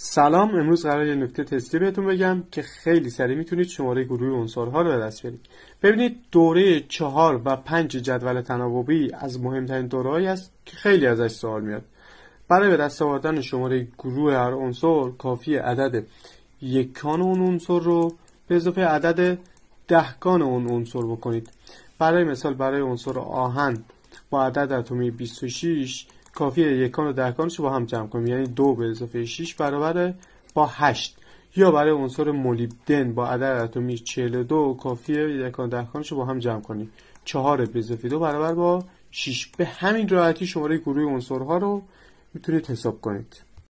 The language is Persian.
سلام امروز قرار یه نکته تستی بهتون بگم که خیلی سریع میتونید شماره گروه عنصرها رو به دست بیارید ببینید دوره چهار و پنج جدول تناوبی از مهمترین دورههایی است که خیلی ازش سوال میاد برای به دست آوردن شماره گروه هر عنصر کافی عدد یکان اون عنصر رو به اضافه عدد دهکان اون عنصر بکنید برای مثال برای عنصر آهن با عدد اتمی 26 کافیه یکان و دهکانش رو با هم جمع کنیم یعنی دو به اضافه 6 برابر با 8 یا برای عنصر مولیبدن با عدد اتمی 42 کافیه یکان و دهکانش رو با هم جمع کنیم 4 به اضافه 2 برابر با 6 به همین راحتی شماره گروه عنصرها رو میتونید حساب کنید